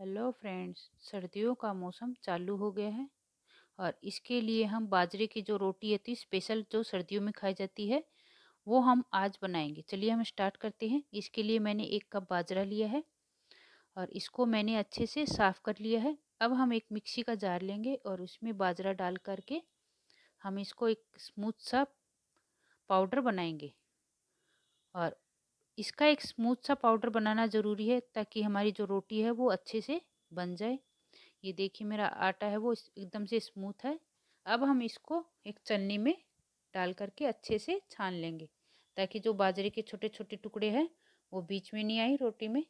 hello friends सर्दियों का मौसम चालू हो गया है और इसके लिए हम बाजरे की जो रोटी होती है स्पेशल जो सर्दियों में खाई जाती है वो हम आज बनाएंगे चलिए हम स्टार्ट करते हैं इसके लिए मैंने एक कप बाजरा लिया है और इसको मैंने अच्छे से साफ़ कर लिया है अब हम एक मिक्सी का जार लेंगे और उसमें बाजरा डाल करके हम इसको एक स्मूथ सा पाउडर बनाएंगे और इसका एक स्मूथ सा पाउडर बनाना ज़रूरी है ताकि हमारी जो रोटी है वो अच्छे से बन जाए ये देखिए मेरा आटा है वो एकदम से स्मूथ है अब हम इसको एक चलनी में डाल करके अच्छे से छान लेंगे ताकि जो बाजरे के छोटे छोटे टुकड़े हैं वो बीच में नहीं आए रोटी में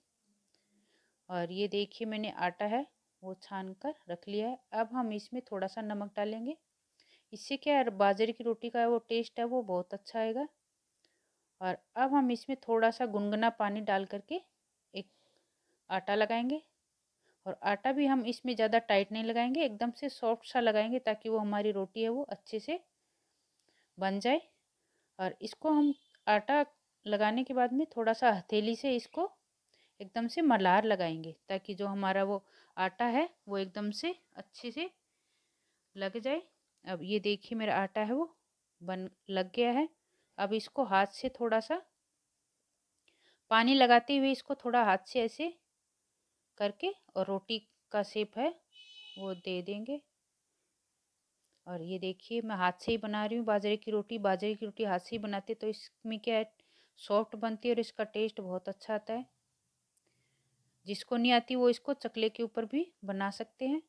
और ये देखिए मैंने आटा है वो छान कर रख लिया है अब हम इसमें थोड़ा सा नमक डालेंगे इससे क्या है बाजरे की रोटी का वो टेस्ट है वो बहुत अच्छा आएगा और अब हम इसमें थोड़ा सा गुनगुना पानी डाल करके एक आटा लगाएंगे और आटा भी हम इसमें ज़्यादा टाइट नहीं लगाएंगे एकदम से सॉफ्ट सा लगाएंगे ताकि वो हमारी रोटी है वो अच्छे से बन जाए और इसको हम आटा लगाने के बाद में थोड़ा सा हथेली से इसको एकदम से मलार लगाएंगे ताकि जो हमारा वो आटा है वो एकदम से अच्छे से लग जाए अब ये देखिए मेरा आटा है वो बन लग गया है अब इसको हाथ से थोड़ा सा पानी लगाते हुए इसको थोड़ा हाथ से ऐसे करके और रोटी का शेप है वो दे देंगे और ये देखिए मैं हाथ से ही बना रही हूँ बाजरे की रोटी बाजरे की रोटी हाथ से ही बनाते तो इसमें क्या है सॉफ्ट बनती है और इसका टेस्ट बहुत अच्छा आता है जिसको नहीं आती वो इसको चकले के ऊपर भी बना सकते हैं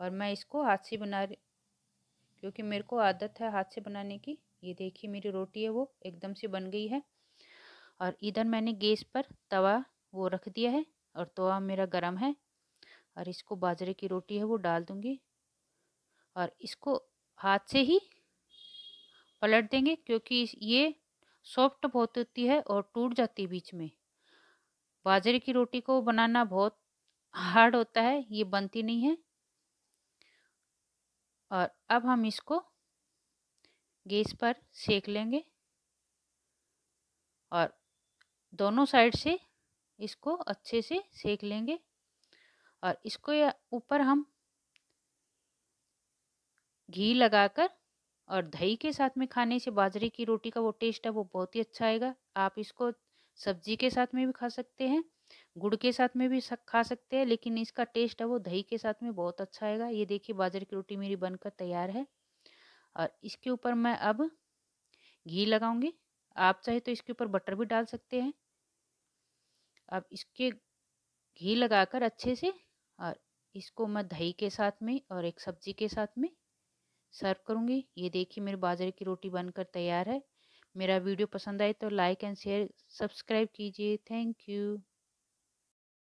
और मैं इसको हाथ से बना रही क्योंकि मेरे को आदत है हाथ से बनाने की ये देखिए मेरी रोटी है वो एकदम से बन गई है और इधर मैंने गैस पर तवा वो रख दिया है और तवा मेरा गर्म है और इसको बाजरे की रोटी है वो डाल दूँगी और इसको हाथ से ही पलट देंगे क्योंकि ये सॉफ्ट बहुत होती है और टूट जाती है बीच में बाजरे की रोटी को बनाना बहुत हार्ड होता है ये बनती नहीं है और अब हम इसको गैस पर सेक लेंगे और दोनों साइड से इसको अच्छे से सेक लेंगे और इसको ऊपर हम घी लगाकर और दही के साथ में खाने से बाजरे की रोटी का वो टेस्ट है वो बहुत ही अच्छा आएगा आप इसको सब्जी के साथ में भी खा सकते हैं गुड़ के साथ में भी खा सकते हैं लेकिन इसका टेस्ट है वो दही के साथ में बहुत अच्छा आएगा ये देखिए बाजरे की रोटी मेरी बनकर तैयार है और इसके ऊपर मैं अब घी लगाऊंगी आप चाहे तो इसके ऊपर बटर भी डाल सकते हैं अब इसके घी लगाकर अच्छे से और इसको मैं दही के साथ में और एक सब्जी के साथ में सर्व करूँगी ये देखिए मेरे बाजरे की रोटी बनकर तैयार है मेरा वीडियो पसंद आए तो लाइक एंड शेयर सब्सक्राइब कीजिए थैंक यू